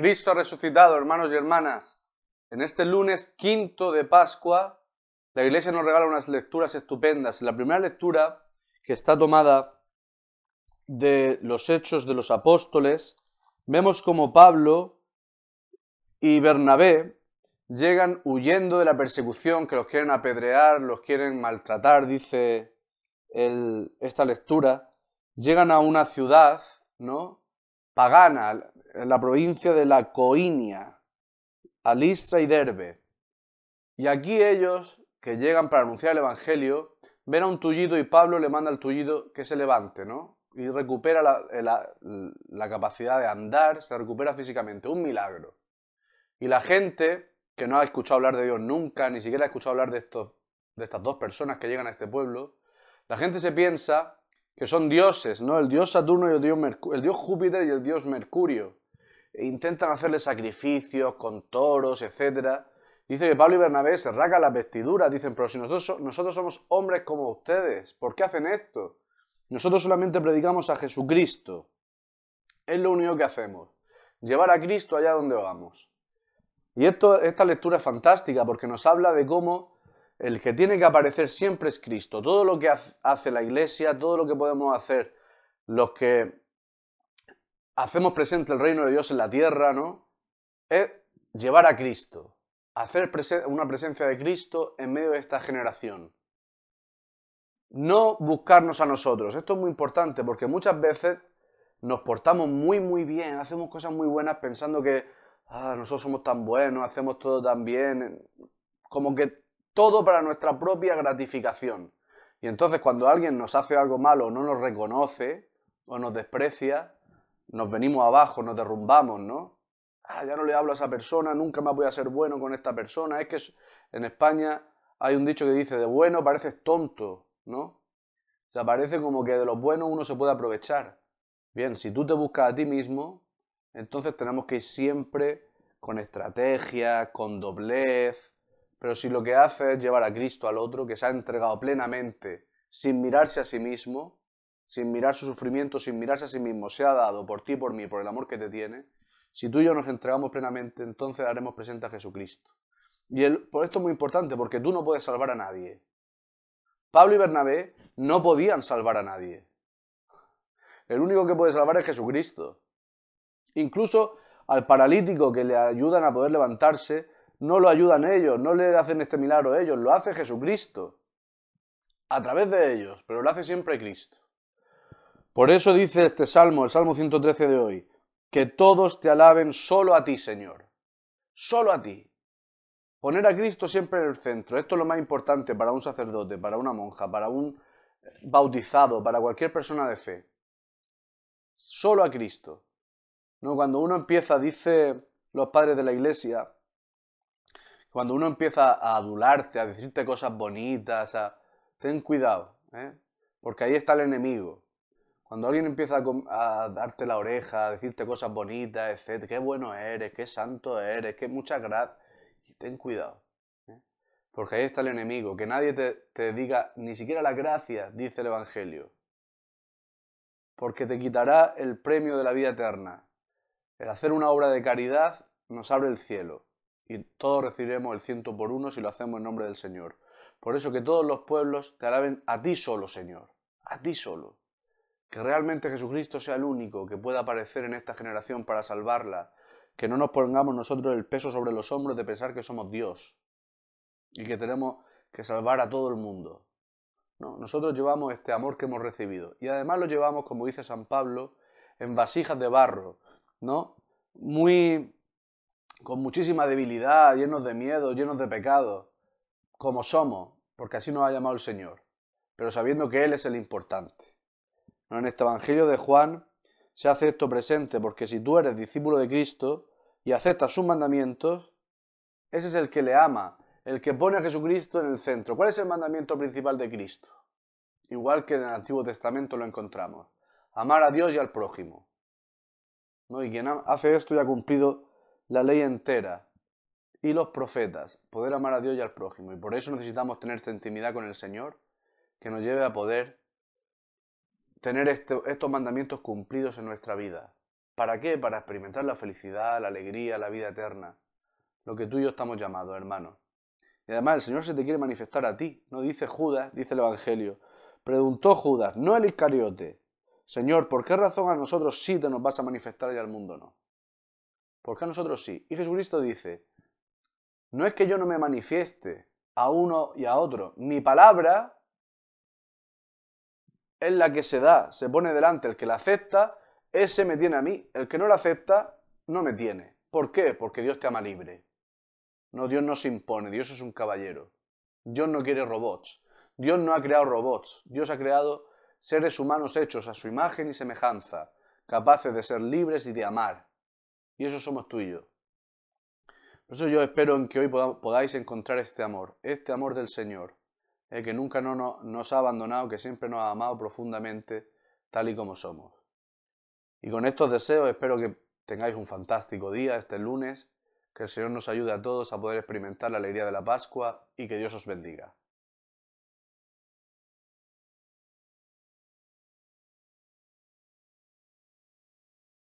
Cristo ha resucitado, hermanos y hermanas. En este lunes quinto de Pascua, la iglesia nos regala unas lecturas estupendas. La primera lectura, que está tomada de los Hechos de los Apóstoles, vemos como Pablo y Bernabé llegan huyendo de la persecución, que los quieren apedrear, los quieren maltratar, dice esta lectura. Llegan a una ciudad, ¿no? Pagana, en la provincia de la Coinia, Alistra y Derbe. Y aquí ellos, que llegan para anunciar el Evangelio, ven a un tullido y Pablo le manda al tullido que se levante, ¿no? Y recupera eh, la, capacidad de andar, se recupera físicamente, un milagro. Y la gente que no ha escuchado hablar de Dios nunca, ni siquiera ha escuchado hablar de, estos, de estas dos personas que llegan a este pueblo, la gente se piensa que son dioses, ¿no? El dios Saturno y el dios, Mercurio, el dios Júpiter y el dios Mercurio intentan hacerle sacrificios con toros, etc. Dice que Pablo y Bernabé se raca las vestiduras, dicen, pero si nosotros, nosotros somos hombres como ustedes, ¿por qué hacen esto? Nosotros solamente predicamos a Jesucristo. Es lo único que hacemos, llevar a Cristo allá donde vamos. Y esto, esta lectura es fantástica porque nos habla de cómo el que tiene que aparecer siempre es Cristo. Todo lo que hace la iglesia, todo lo que podemos hacer los que hacemos presente el reino de Dios en la tierra, ¿no? Es llevar a Cristo, hacer una presencia de Cristo en medio de esta generación. No buscarnos a nosotros. Esto es muy importante porque muchas veces nos portamos muy, muy bien, hacemos cosas muy buenas pensando que ah, nosotros somos tan buenos, hacemos todo tan bien, como que todo para nuestra propia gratificación. Y entonces cuando alguien nos hace algo malo, o no nos reconoce o nos desprecia, nos venimos abajo, nos derrumbamos, ¿no? Ah, ya no le hablo a esa persona, nunca más voy a ser bueno con esta persona. Es que en España hay un dicho que dice, de bueno pareces tonto, ¿no? O sea, parece como que de lo buenos uno se puede aprovechar. Bien, si tú te buscas a ti mismo, entonces tenemos que ir siempre con estrategia, con doblez. Pero si lo que hace es llevar a Cristo al otro, que se ha entregado plenamente, sin mirarse a sí mismo, sin mirar su sufrimiento, sin mirarse a sí mismo, ha dado por ti, por mí, por el amor que te tiene, si tú y yo nos entregamos plenamente, entonces daremos presente a Jesucristo. Y por esto es muy importante, porque tú no puedes salvar a nadie. Pablo y Bernabé no podían salvar a nadie. El único que puede salvar es Jesucristo. Incluso al paralítico que le ayudan a poder levantarse, no lo ayudan ellos, no le hacen este milagro ellos, lo hace Jesucristo. A través de ellos, pero lo hace siempre Cristo. Por eso dice este salmo, el Salmo 113 de hoy, que todos te alaben solo a ti, Señor. Solo a ti. Poner a Cristo siempre en el centro. Esto es lo más importante para un sacerdote, para una monja, para un bautizado, para cualquier persona de fe. Solo a Cristo. ¿No? Cuando uno empieza, dice los padres de la iglesia, cuando uno empieza a adularte, a decirte cosas bonitas, a... ten cuidado, ¿eh? porque ahí está el enemigo. Cuando alguien empieza a, darte la oreja, a decirte cosas bonitas, etc., qué bueno eres, qué santo eres, qué gracia, y ten cuidado. ¿eh? Porque ahí está el enemigo, que nadie te, te diga ni siquiera la gracia, dice el Evangelio. Porque te quitará el premio de la vida eterna. El hacer una obra de caridad nos abre el cielo y todos recibiremos el ciento por uno si lo hacemos en nombre del Señor. Por eso que todos los pueblos te alaben a ti solo, Señor, a ti solo que realmente Jesucristo sea el único que pueda aparecer en esta generación para salvarla, que no nos pongamos nosotros el peso sobre los hombros de pensar que somos Dios y que tenemos que salvar a todo el mundo. nosotros llevamos este amor que hemos recibido y además lo llevamos, como dice San Pablo, en vasijas de barro, ¿no? Muy con muchísima debilidad, llenos de miedo, llenos de pecado, como somos, porque así nos ha llamado el Señor, pero sabiendo que Él es el importante. En este Evangelio de Juan se hace esto presente, porque si tú eres discípulo de Cristo y aceptas sus mandamientos, ese es el que le ama, el que pone a Jesucristo en el centro. ¿Cuál es el mandamiento principal de Cristo? Igual que en el Antiguo Testamento lo encontramos. Amar a Dios y al prójimo. ¿No? Y quien hace esto ya ha cumplido la ley entera y los profetas, poder amar a Dios y al prójimo. Y por eso necesitamos tener esta intimidad con el Señor que nos lleve a poder tener este, estos mandamientos cumplidos en nuestra vida. ¿Para qué? Para experimentar la felicidad, la alegría, la vida eterna. Lo que tú y yo estamos llamados, hermano. Y además el Señor se te quiere manifestar a ti. No dice Judas, dice el Evangelio. Preguntó Judas, no el Iscariote. Señor, ¿por qué razón a nosotros sí te nos vas a manifestar y al mundo no? ¿Por qué a nosotros sí? Y Jesucristo dice, no es que yo no me manifieste a uno y a otro. Mi palabra es la que se da, se pone delante el que la acepta, ese me tiene a mí, el que no la acepta, no me tiene. ¿Por qué? Porque Dios te ama libre. No, Dios no se impone, Dios es un caballero. Dios no quiere robots. Dios no ha creado robots, Dios ha creado seres humanos hechos a su imagen y semejanza, capaces de ser libres y de amar. Y eso somos tú y yo. Por eso yo espero en que hoy podáis encontrar este amor, este amor del Señor, el eh, que nunca nos ha abandonado, que siempre nos ha amado profundamente tal y como somos. Y con estos deseos espero que tengáis un fantástico día este lunes, que el Señor nos ayude a todos a poder experimentar la alegría de la Pascua y que Dios os bendiga.